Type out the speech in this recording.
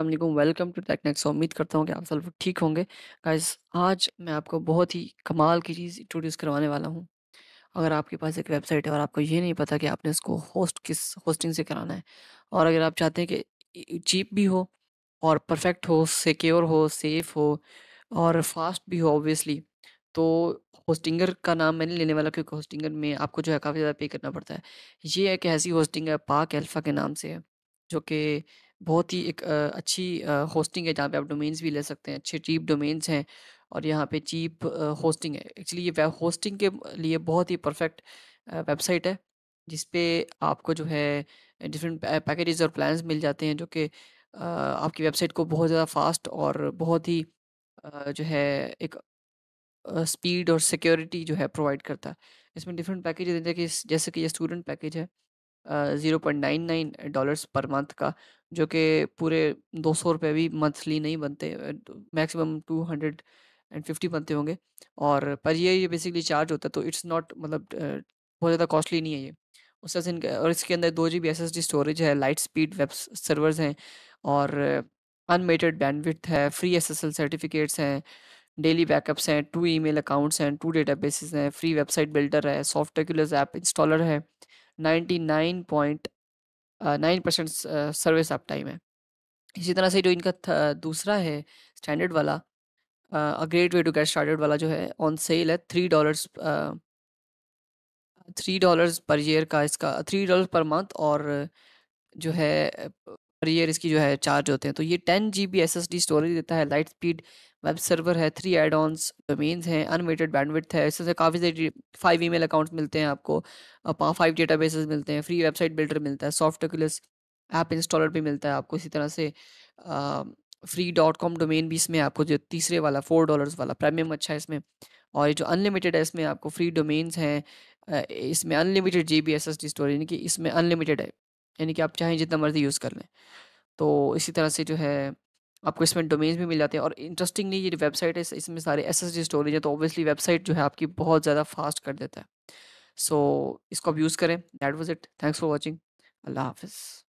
Aslam welcome to techniques उम्मीद करता हूँ कि आप सब ठीक होंगे गाइस आज मैं आपको बहुत ही कमाल की चीज़ इंट्रोड्यूस करवाने वाला हूँ अगर आपके पास एक वेबसाइट है और आपको ये नहीं पता कि आपने इसको होस्ट किस होस्टिंग से कराना है और अगर आप चाहते हैं कि चीप भी हो और परफेक्ट हो सिक्योर हो सेफ हो और फास्ट भी हो ऑब्वियसली तो होस्टिंगर का नाम मैंने लेने वाला क्योंकि होस्टिंगर में आपको जो है काफ़ी ज़्यादा पे करना पड़ता है ये एक ऐसी होस्टिंग है पाक एल्फ़ा के नाम से है जो कि बहुत ही एक अच्छी होस्टिंग है जहाँ पे आप डोमेन्स भी ले सकते हैं अच्छे चीप डोमेन्स हैं और यहाँ पे चीप होस्टिंग है एक्चुअली ये वेब होस्टिंग के लिए बहुत ही परफेक्ट वेबसाइट है जिस पे आपको जो है डिफरेंट पैकेजेस और प्लान्स मिल जाते हैं जो कि आपकी वेबसाइट को बहुत ज़्यादा फास्ट और बहुत ही जो है एक स्पीड और सिक्योरिटी जो है प्रोवाइड करता है इसमें डिफरेंट पैकेजेस जैसे कि जैसे कि ये स्टूडेंट पैकेज है zero point nine nine dollars per month का जो कि पूरे दो सौ रुपये भी मंथली नहीं बनते maximum two hundred and fifty बनते होंगे और पर ये ये बेसिकली चार्ज होता है तो इट्स नॉट मतलब बहुत ज़्यादा कॉस्टली नहीं है ये उस तरह से और इसके अंदर दो G B S S D storage है लाइट स्पीड वेब सर्वर्स हैं और अनमेटेड बैंडविथ है free S S L certificates हैं डेली बैकअप्स हैं टू ई मेल अकाउंट्स हैं टू डेटा बेसिस हैं फ्री वेबसाइट बिल्डर है सॉफ्ट ऐप इंस्टॉलर है ninety nine point nine percent service uptime है इसी तरह से जो इनका दूसरा है स्टैंडर्ड वाला a great way to get started वाला जो है ऑन सेल है three dollars three dollars per year का इसका थ्री डॉलर पर मंथ और जो है पर ईयर इसकी जो है चार्ज होते हैं तो ये ten G B S S D storage देता है लाइट स्पीड वेब सर्वर है थ्री एड ऑनस डोमेन्स हैं अनवेटेड बैंडविड्थ है इससे काफ़ी सारी फाइव ई मेल अकाउंट्स मिलते हैं आपको फाइव डेटा बेस मिलते हैं फ्री वेबसाइट बिल्डर मिलता है सॉफ्ट ऐप इंस्टॉलर भी मिलता है आपको इसी तरह से फ्री डॉट कॉम डोमेन भी इसमें आपको जो तीसरे वाला फोर डॉलर्स वाला प्रीमियम अच्छा है इसमें और ये जो अनलिमिटेड है इसमें आपको फ्री डोमेन्स हैं इसमें unlimited G B S S D storage यानी कि इसमें अनलिमिटेड है यानी कि आप चाहें जितना मर्ज़ी यूज़ कर लें तो इसी तरह से जो है आपको इसमें डोमेन्स भी मिल जाते हैं और इंटरेस्टिंगली ये वेबसाइट है इसमें सारे एस एस स्टोरेज है तो ऑब्वियसली वेबसाइट जो है आपकी बहुत ज़्यादा फास्ट कर देता है सो so, इसको आप यूज़ करें that was it thanks for watching अल्लाह हाफिज़